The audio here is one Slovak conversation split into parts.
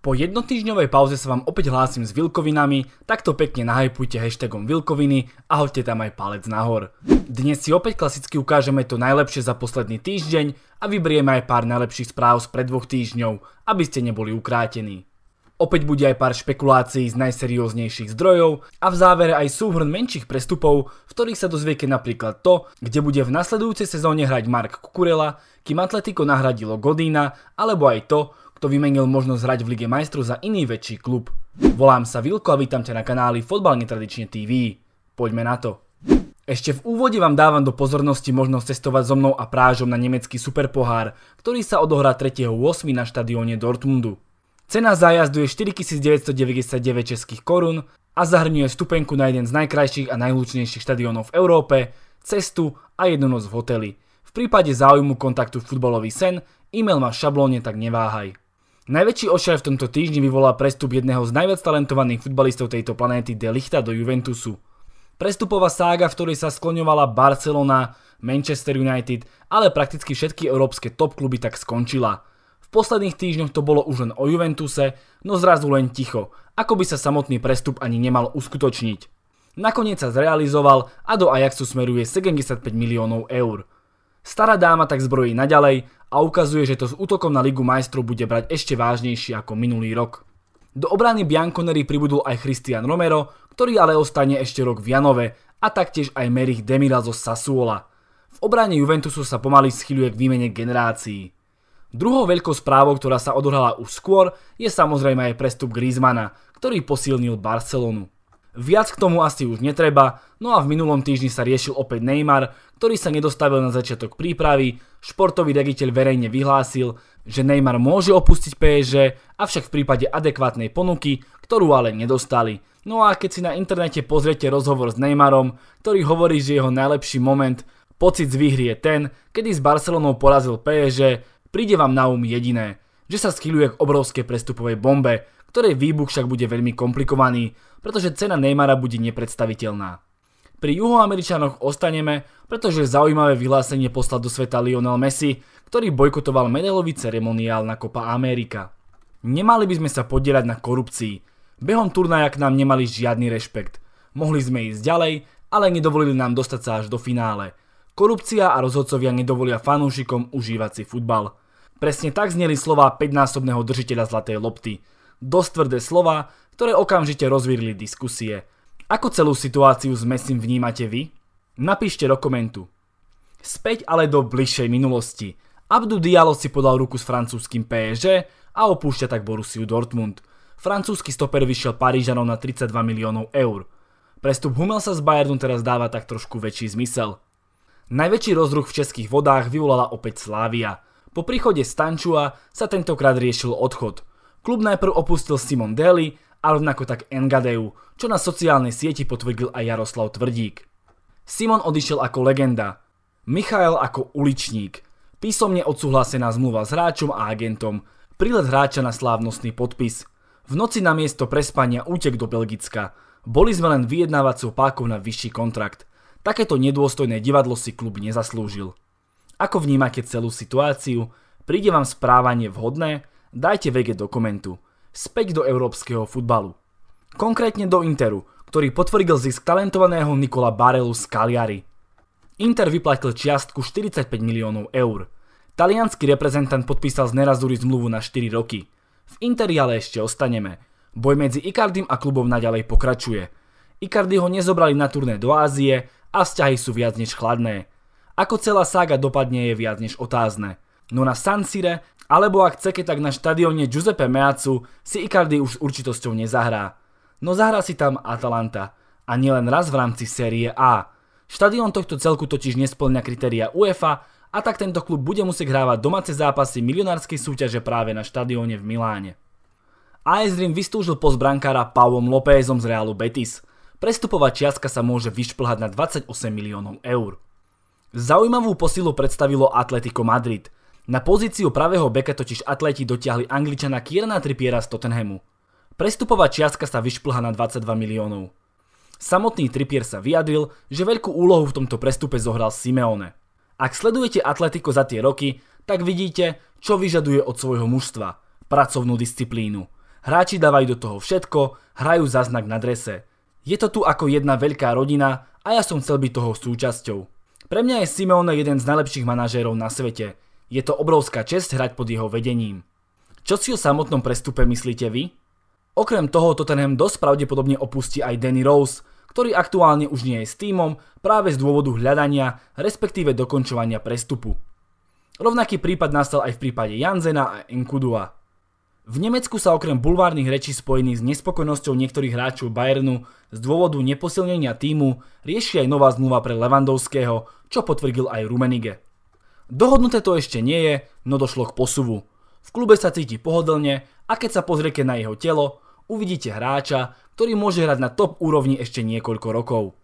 Po jednotýždňovej pauze sa vám opäť hlásim s vilkovinami, takto pekne nahajpujte hashtagom vilkoviny a hoďte tam aj palec nahor. Dnes si opäť klasicky ukážeme to najlepšie za posledný týždeň a vybrieme aj pár najlepších správ z pred dvoch týždňov, aby ste neboli ukrátení. Opäť bude aj pár špekulácií z najserióznejších zdrojov a v závere aj súhrn menších prestupov, v ktorých sa dozviete napríklad to, kde bude v nasledujúcej sezóne hrať Mark Kukurela, kým Atletico nahradilo Godína, alebo aj to, kto vymenil možnosť hrať v Lige majstrov za iný väčší klub. Volám sa Vilko a vítam ťa na kanáli Fotbal netradične TV. Poďme na to. Ešte v úvode vám dávam do pozornosti možnosť cestovať so mnou a prážom na nemecký superpohár, ktorý sa odohrá 3.8. na štadióne Dortmundu. Cena zájazdu je 4999 českých korún a zahrňuje stupenku na jeden z najkrajších a najhlučnejších štadiónov v Európe, cestu a jednu noc v hoteli. V prípade záujmu kontaktu futbalový sen, e-mail v šablóne, tak neváhaj. Najväčší ošaj v tomto týždni vyvolá prestup jedného z najviac talentovaných futbalistov tejto planéty De Lichta do Juventusu. Prestupová sága, v ktorej sa skloňovala Barcelona, Manchester United, ale prakticky všetky európske top kluby tak skončila. V posledných týždňoch to bolo už len o Juventuse, no zrazu len ticho, ako by sa samotný prestup ani nemal uskutočniť. Nakoniec sa zrealizoval a do Ajaxu smeruje 75 miliónov eur. Stará dáma tak zbrojí naďalej a ukazuje, že to s útokom na Ligu majstrov bude brať ešte vážnejšie ako minulý rok. Do obrany Bianconeri pribudul aj Christian Romero, ktorý ale ostane ešte rok v Janove a taktiež aj Merich Demira zo Sassuola. V obrane Juventusu sa pomaly schyľuje k výmene generácií. Druhou veľkou správou, ktorá sa odohrala už skôr, je samozrejme aj prestup Griezmana, ktorý posilnil Barcelonu. Viac k tomu asi už netreba, no a v minulom týždni sa riešil opäť Neymar, ktorý sa nedostavil na začiatok prípravy, športový rediteľ verejne vyhlásil, že Neymar môže opustiť PSG, avšak v prípade adekvátnej ponuky, ktorú ale nedostali. No a keď si na internete pozriete rozhovor s Neymarom, ktorý hovorí, že jeho najlepší moment, pocit z výhry je ten, kedy s Barcelonou porazil PSG, príde vám na um jediné, že sa skýľuje k obrovskej prestupovej bombe, ktorej výbuch však bude veľmi komplikovaný, pretože cena Neymara bude nepredstaviteľná. Pri juhoameričanoch ostaneme, pretože zaujímavé vyhlásenie poslal do sveta Lionel Messi, ktorý bojkotoval medailový ceremoniál na Copa America. Nemali by sme sa podielať na korupcii. Behom turnaja k nám nemali žiadny rešpekt. Mohli sme ísť ďalej, ale nedovolili nám dostať sa až do finále. Korupcia a rozhodcovia nedovolia fanúšikom užívať si futbal. Presne tak zneli slova 5-násobného držiteľa zlatej lopty – dosť tvrdé slova, ktoré okamžite rozvírili diskusie. Ako celú situáciu s Messim vnímate vy? Napíšte do komentu. Späť ale do bližšej minulosti. Abdu Diallo si podal ruku s francúzským PSG a opúšťa tak Borussiu Dortmund. Francúzsky stoper vyšiel Parížanom na 32 miliónov eur. Prestup sa z Bayernu teraz dáva tak trošku väčší zmysel. Najväčší rozruch v českých vodách vyvolala opäť Slávia. Po príchode Stančua sa tentokrát riešil odchod – Klub najprv opustil Simon Daly a rovnako tak Engadeu, čo na sociálnej sieti potvrdil aj Jaroslav Tvrdík. Simon odišiel ako legenda, Michael ako uličník, písomne odsúhlasená zmluva s hráčom a agentom, prílet hráča na slávnostný podpis, v noci na miesto prespania útek do Belgicka, boli sme len vyjednávacou pákou na vyšší kontrakt. Takéto nedôstojné divadlo si klub nezaslúžil. Ako vnímate celú situáciu? Príde vám správanie vhodné? Dajte Vege do komentu. Späť do európskeho futbalu. Konkrétne do Interu, ktorý potvrdil zisk talentovaného Nikola Barelu z Cagliari. Inter vyplatil čiastku 45 miliónov eur. Talianský reprezentant podpísal z Nerazuri zmluvu na 4 roky. V Interi ale ešte ostaneme. Boj medzi Icardim a klubom naďalej pokračuje. Icardi ho nezobrali na turné do Ázie a vzťahy sú viac než chladné. Ako celá sága dopadne je viac než otázne no na San Sire, alebo ak chce, keď tak na štadióne Giuseppe Meazzu, si Icardi už s určitosťou nezahrá. No zahrá si tam Atalanta. A nielen raz v rámci série A. Štadión tohto celku totiž nesplňa kritéria UEFA a tak tento klub bude musieť hrávať domáce zápasy milionárskej súťaže práve na štadióne v Miláne. AS Rim vystúžil post brankára Paulom Lópezom z Realu Betis. Prestupová čiastka sa môže vyšplhať na 28 miliónov eur. Zaujímavú posilu predstavilo Atletico Madrid – na pozíciu pravého beka totiž atleti dotiahli angličana Kierna Trippiera z Tottenhamu. Prestupová čiastka sa vyšplha na 22 miliónov. Samotný Trippier sa vyjadril, že veľkú úlohu v tomto prestupe zohral Simeone. Ak sledujete atletiko za tie roky, tak vidíte, čo vyžaduje od svojho mužstva. Pracovnú disciplínu. Hráči dávajú do toho všetko, hrajú za znak na drese. Je to tu ako jedna veľká rodina a ja som chcel byť toho súčasťou. Pre mňa je Simeone jeden z najlepších manažérov na svete. Je to obrovská čest hrať pod jeho vedením. Čo si o samotnom prestupe myslíte vy? Okrem toho Tottenham dosť pravdepodobne opustí aj Danny Rose, ktorý aktuálne už nie je s týmom práve z dôvodu hľadania, respektíve dokončovania prestupu. Rovnaký prípad nastal aj v prípade Janzena a Enkudua. V Nemecku sa okrem bulvárnych rečí spojených s nespokojnosťou niektorých hráčov Bayernu z dôvodu neposilnenia týmu rieši aj nová zmluva pre Levandovského, čo potvrdil aj Rumenige. Dohodnuté to ešte nie je, no došlo k posuvu. V klube sa cíti pohodlne a keď sa pozriete na jeho telo, uvidíte hráča, ktorý môže hrať na top úrovni ešte niekoľko rokov.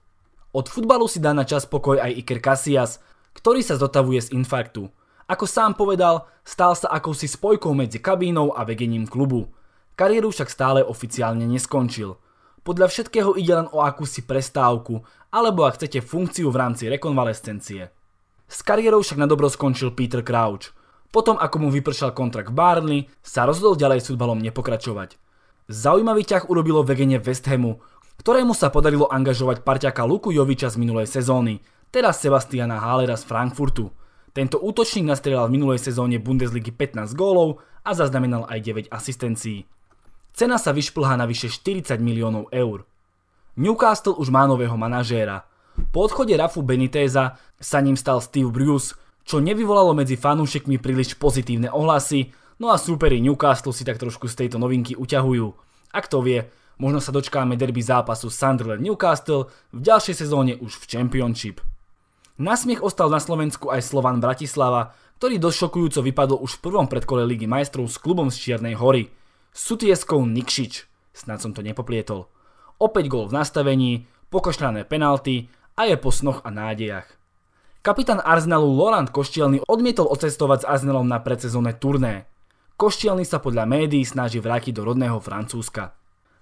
Od futbalu si dá na čas pokoj aj Iker Casillas, ktorý sa zotavuje z infarktu. Ako sám povedal, stal sa akousi spojkou medzi kabínou a vedením klubu. Kariéru však stále oficiálne neskončil. Podľa všetkého ide len o akúsi prestávku, alebo ak chcete funkciu v rámci rekonvalescencie. S kariérou však na dobro skončil Peter Crouch. Potom, ako mu vypršal kontrakt Barnley, sa rozhodol ďalej s futbalom nepokračovať. Zaujímavý ťah urobilo vegenie West Hamu, ktorému sa podarilo angažovať parťaka Luku Joviča z minulej sezóny, teda Sebastiana Hallera z Frankfurtu. Tento útočník nastrieľal v minulej sezóne Bundesligy 15 gólov a zaznamenal aj 9 asistencií. Cena sa vyšplhá na vyše 40 miliónov eur. Newcastle už má nového manažéra. Po odchode Rafu Benitéza sa ním stal Steve Bruce, čo nevyvolalo medzi fanúšikmi príliš pozitívne ohlasy, no a súperi Newcastle si tak trošku z tejto novinky uťahujú. A kto vie, možno sa dočkáme derby zápasu Sunderland Newcastle v ďalšej sezóne už v Championship. smiech ostal na Slovensku aj Slovan Bratislava, ktorý šokujúco vypadol už v prvom predkole Ligy majstrov s klubom z Čiernej hory. Sutieskou Nikšič, snad som to nepoplietol. Opäť gol v nastavení, pokošľané penalty a je po snoch a nádejach. Kapitán Arsenalu Laurent Koštielny odmietol odcestovať s Arsenalom na predsezónne turné. Koštielny sa podľa médií snaží vrátiť do rodného Francúzska.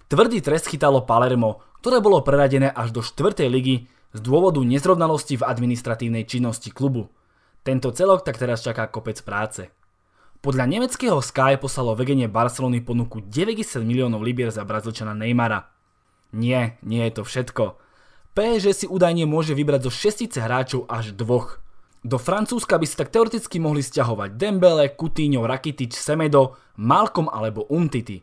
Tvrdý trest chytalo Palermo, ktoré bolo preradené až do 4. ligy z dôvodu nezrovnalosti v administratívnej činnosti klubu. Tento celok tak teraz čaká kopec práce. Podľa nemeckého Sky poslalo vedenie Barcelony ponuku 90 miliónov libier za brazilčana Neymara. Nie, nie je to všetko. PSG si údajne môže vybrať zo šestice hráčov až dvoch. Do Francúzska by si tak teoreticky mohli stiahovať Dembele, Coutinho, Rakitic, Semedo, Malcolm alebo Umtiti.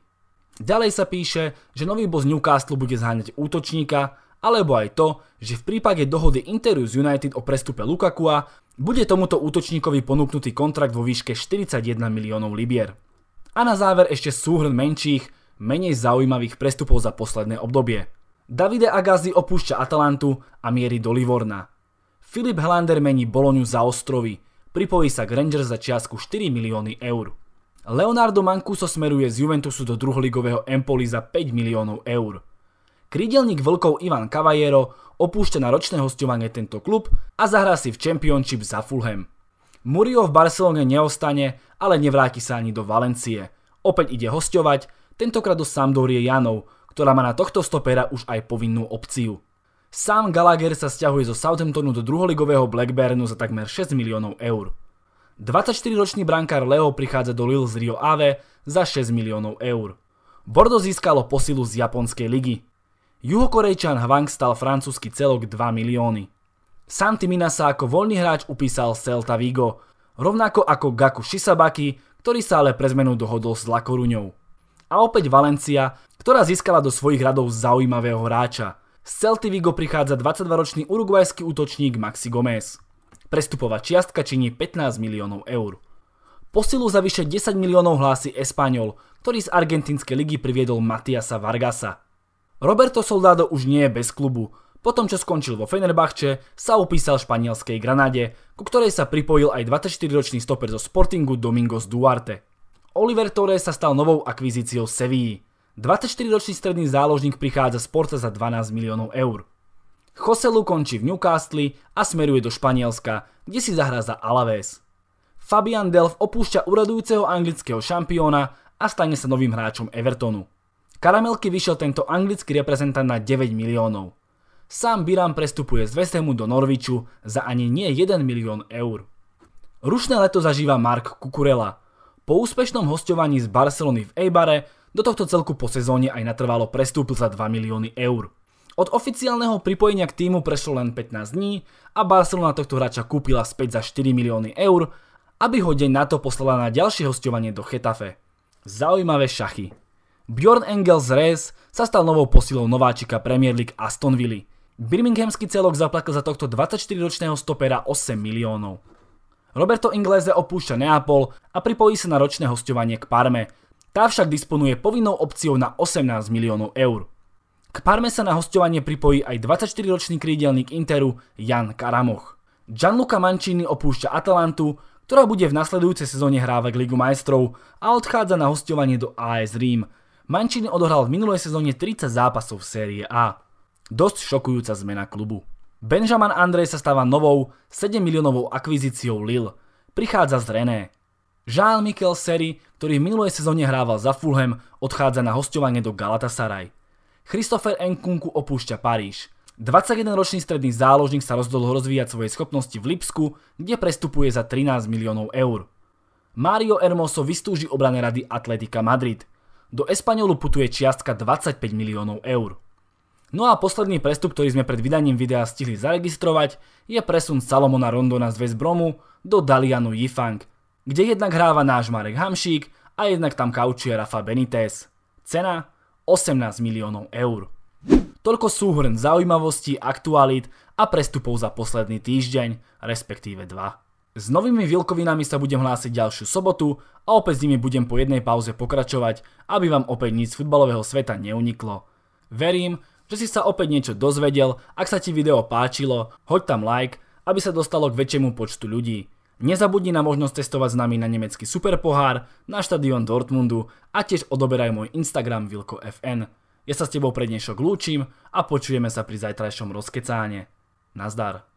Ďalej sa píše, že nový boss Newcastle bude zháňať útočníka, alebo aj to, že v prípade dohody Interu z United o prestupe Lukakua bude tomuto útočníkovi ponúknutý kontrakt vo výške 41 miliónov libier. A na záver ešte súhrn menších, menej zaujímavých prestupov za posledné obdobie. Davide Agazi opúšťa Atalantu a mierí do Livorna. Filip Hlander mení Boloňu za ostrovy, pripojí sa k Rangers za čiastku 4 milióny eur. Leonardo Mancuso smeruje z Juventusu do druholigového Empoli za 5 miliónov eur. Krídelník vlkov Ivan Cavallero opúšťa na ročné hostovanie tento klub a zahrá si v Championship za Fulham. Murillo v Barcelone neostane, ale nevráti sa ani do Valencie. Opäť ide hostovať, tentokrát do Sampdorie Janov, ktorá má na tohto stopera už aj povinnú opciu. Sám Gallagher sa stiahuje zo Southamptonu do druholigového Blackburnu za takmer 6 miliónov eur. 24-ročný brankár Leo prichádza do Lille z Rio Ave za 6 miliónov eur. Bordo získalo posilu z japonskej ligy. Juhokorejčan Hwang stal francúzsky celok 2 milióny. Mina sa ako voľný hráč upísal Celta Vigo, rovnako ako Gaku Shisabaki, ktorý sa ale pre zmenu dohodol s Lakoruňou a opäť Valencia, ktorá získala do svojich radov zaujímavého hráča. Z Celty Vigo prichádza 22-ročný uruguajský útočník Maxi Gomez. Prestupová čiastka činí 15 miliónov eur. Posilu za vyše 10 miliónov hlási Espaniol, ktorý z argentinskej ligy priviedol Matiasa Vargasa. Roberto Soldado už nie je bez klubu. Potom, čo skončil vo Fenerbahče, sa upísal španielskej Granade, ku ktorej sa pripojil aj 24-ročný stoper zo Sportingu Domingos Duarte. Oliver Torres sa stal novou akvizíciou Sevilla. 24-ročný stredný záložník prichádza z Porta za 12 miliónov eur. Lu končí v Newcastle a smeruje do Španielska, kde si zahrá za Alaves. Fabian Delph opúšťa uradujúceho anglického šampióna a stane sa novým hráčom Evertonu. Karamelky vyšiel tento anglický reprezentant na 9 miliónov. Sám Biram prestupuje z Vesemu do Norviču za ani nie 1 milión eur. Rušné leto zažíva Mark Kukurela – po úspešnom hostovaní z Barcelony v Eibare do tohto celku po sezóne aj natrvalo prestúpil za 2 milióny eur. Od oficiálneho pripojenia k týmu prešlo len 15 dní a Barcelona tohto hráča kúpila späť za 4 milióny eur, aby ho deň na to poslala na ďalšie hostovanie do Chetafe. Zaujímavé šachy. Bjorn Engels Rees sa stal novou posilou nováčika Premier League Aston Villa. Birminghamský celok zaplatil za tohto 24-ročného stopera 8 miliónov. Roberto Inglese opúšťa Neapol a pripojí sa na ročné hostovanie k Parme. Tá však disponuje povinnou opciou na 18 miliónov eur. K Parme sa na hostovanie pripojí aj 24-ročný krídelník Interu Jan Karamoch. Gianluca Mancini opúšťa Atalantu, ktorá bude v nasledujúcej sezóne hrávať Ligu majstrov a odchádza na hostovanie do AS Rím. Mancini odohral v minulej sezóne 30 zápasov v série A. Dosť šokujúca zmena klubu. Benjamin Andrej sa stáva novou 7 miliónovou akvizíciou Lille. Prichádza z René. Jean-Michel Seri, ktorý v minulej sezóne hrával za Fulham, odchádza na hostovanie do Galatasaray. Christopher Nkunku opúšťa Paríž. 21-ročný stredný záložník sa rozhodol rozvíjať svoje schopnosti v Lipsku, kde prestupuje za 13 miliónov eur. Mario Hermoso vystúži obrané rady Atletika Madrid. Do Espanolu putuje čiastka 25 miliónov eur. No a posledný prestup, ktorý sme pred vydaním videa stihli zaregistrovať, je presun Salomona Rondona z West Bromu do Dalianu Yifang, kde jednak hráva náš Marek Hamšík a jednak tam kaučuje Rafa Benitez. Cena 18 miliónov eur. Toľko súhrn zaujímavostí, aktualít a prestupov za posledný týždeň, respektíve dva. S novými vilkovinami sa budem hlásiť ďalšiu sobotu a opäť s nimi budem po jednej pauze pokračovať, aby vám opäť nic futbalového sveta neuniklo. Verím, že si sa opäť niečo dozvedel, ak sa ti video páčilo, hoď tam like, aby sa dostalo k väčšiemu počtu ľudí. Nezabudni na možnosť testovať s nami na nemecký superpohár, na štadión Dortmundu a tiež odoberaj môj Instagram VilkoFN. Ja sa s tebou pre dnešok lúčim a počujeme sa pri zajtrajšom rozkecáne. Nazdar.